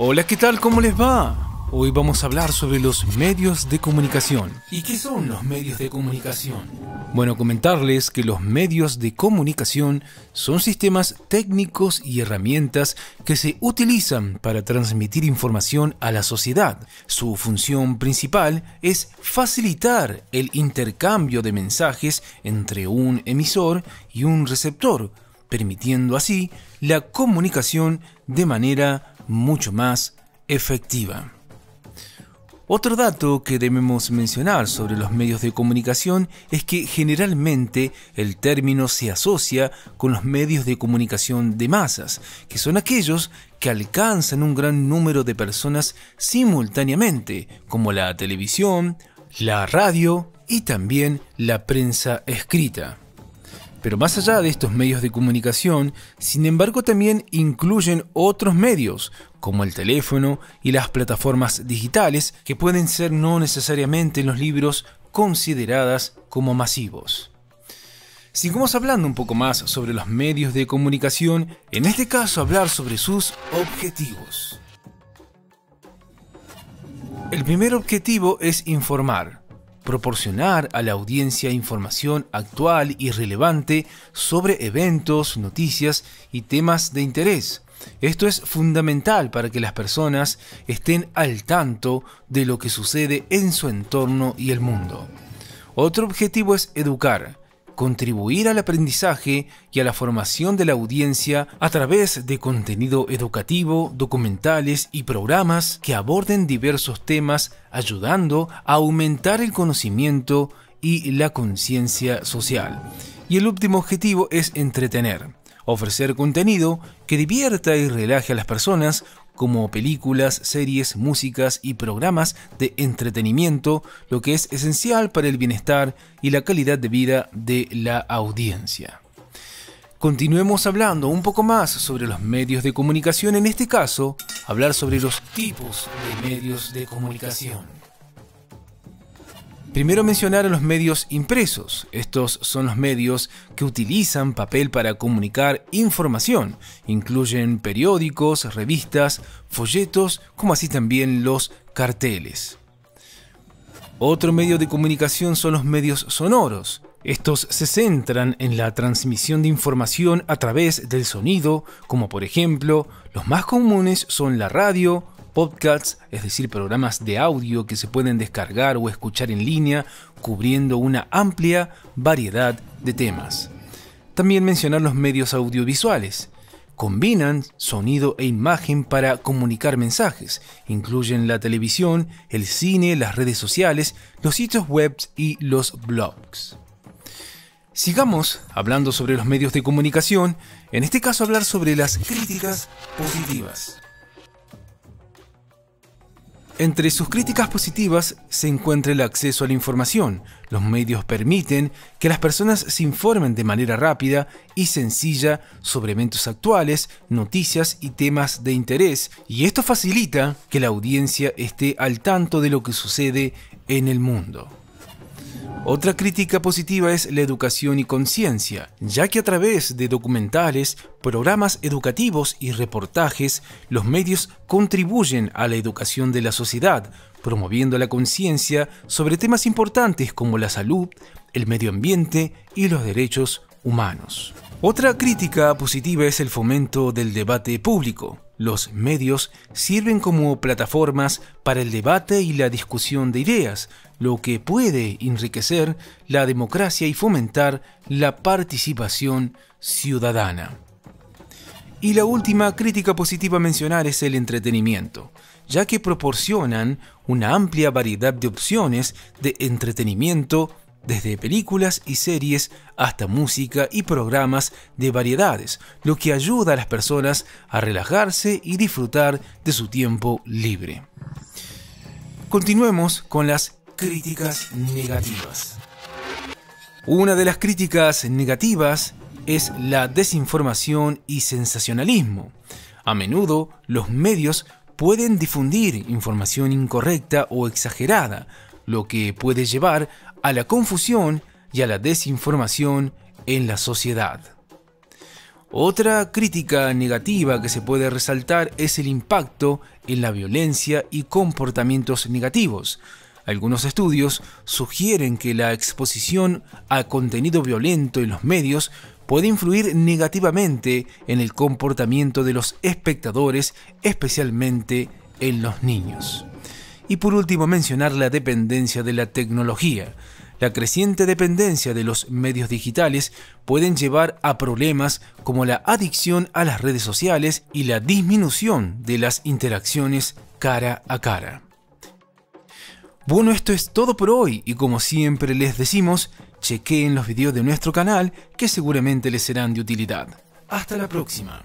Hola, ¿qué tal? ¿Cómo les va? Hoy vamos a hablar sobre los medios de comunicación. ¿Y qué son los medios de comunicación? Bueno, comentarles que los medios de comunicación son sistemas técnicos y herramientas que se utilizan para transmitir información a la sociedad. Su función principal es facilitar el intercambio de mensajes entre un emisor y un receptor, permitiendo así la comunicación de manera mucho más efectiva. Otro dato que debemos mencionar sobre los medios de comunicación es que generalmente el término se asocia con los medios de comunicación de masas, que son aquellos que alcanzan un gran número de personas simultáneamente, como la televisión, la radio y también la prensa escrita. Pero más allá de estos medios de comunicación, sin embargo también incluyen otros medios, como el teléfono y las plataformas digitales, que pueden ser no necesariamente en los libros consideradas como masivos. Sigamos hablando un poco más sobre los medios de comunicación, en este caso hablar sobre sus objetivos. El primer objetivo es informar proporcionar a la audiencia información actual y relevante sobre eventos, noticias y temas de interés. Esto es fundamental para que las personas estén al tanto de lo que sucede en su entorno y el mundo. Otro objetivo es educar, contribuir al aprendizaje y a la formación de la audiencia a través de contenido educativo, documentales y programas que aborden diversos temas, ayudando a aumentar el conocimiento y la conciencia social. Y el último objetivo es entretener, ofrecer contenido que divierta y relaje a las personas como películas, series, músicas y programas de entretenimiento, lo que es esencial para el bienestar y la calidad de vida de la audiencia. Continuemos hablando un poco más sobre los medios de comunicación, en este caso, hablar sobre los tipos de medios de comunicación. Primero mencionar a los medios impresos. Estos son los medios que utilizan papel para comunicar información. Incluyen periódicos, revistas, folletos, como así también los carteles. Otro medio de comunicación son los medios sonoros. Estos se centran en la transmisión de información a través del sonido, como por ejemplo, los más comunes son la radio, podcasts, es decir, programas de audio que se pueden descargar o escuchar en línea, cubriendo una amplia variedad de temas. También mencionar los medios audiovisuales. Combinan sonido e imagen para comunicar mensajes. Incluyen la televisión, el cine, las redes sociales, los sitios web y los blogs. Sigamos hablando sobre los medios de comunicación, en este caso hablar sobre las críticas positivas. Entre sus críticas positivas se encuentra el acceso a la información. Los medios permiten que las personas se informen de manera rápida y sencilla sobre eventos actuales, noticias y temas de interés, y esto facilita que la audiencia esté al tanto de lo que sucede en el mundo. Otra crítica positiva es la educación y conciencia, ya que a través de documentales, programas educativos y reportajes, los medios contribuyen a la educación de la sociedad, promoviendo la conciencia sobre temas importantes como la salud, el medio ambiente y los derechos humanos. Otra crítica positiva es el fomento del debate público, los medios sirven como plataformas para el debate y la discusión de ideas, lo que puede enriquecer la democracia y fomentar la participación ciudadana. Y la última crítica positiva a mencionar es el entretenimiento, ya que proporcionan una amplia variedad de opciones de entretenimiento desde películas y series hasta música y programas de variedades, lo que ayuda a las personas a relajarse y disfrutar de su tiempo libre. Continuemos con las críticas negativas. Una de las críticas negativas es la desinformación y sensacionalismo. A menudo los medios pueden difundir información incorrecta o exagerada, lo que puede llevar a la confusión y a la desinformación en la sociedad. Otra crítica negativa que se puede resaltar es el impacto en la violencia y comportamientos negativos. Algunos estudios sugieren que la exposición a contenido violento en los medios puede influir negativamente en el comportamiento de los espectadores, especialmente en los niños. Y por último mencionar la dependencia de la tecnología. La creciente dependencia de los medios digitales pueden llevar a problemas como la adicción a las redes sociales y la disminución de las interacciones cara a cara. Bueno, esto es todo por hoy y como siempre les decimos, chequeen los videos de nuestro canal que seguramente les serán de utilidad. Hasta la próxima.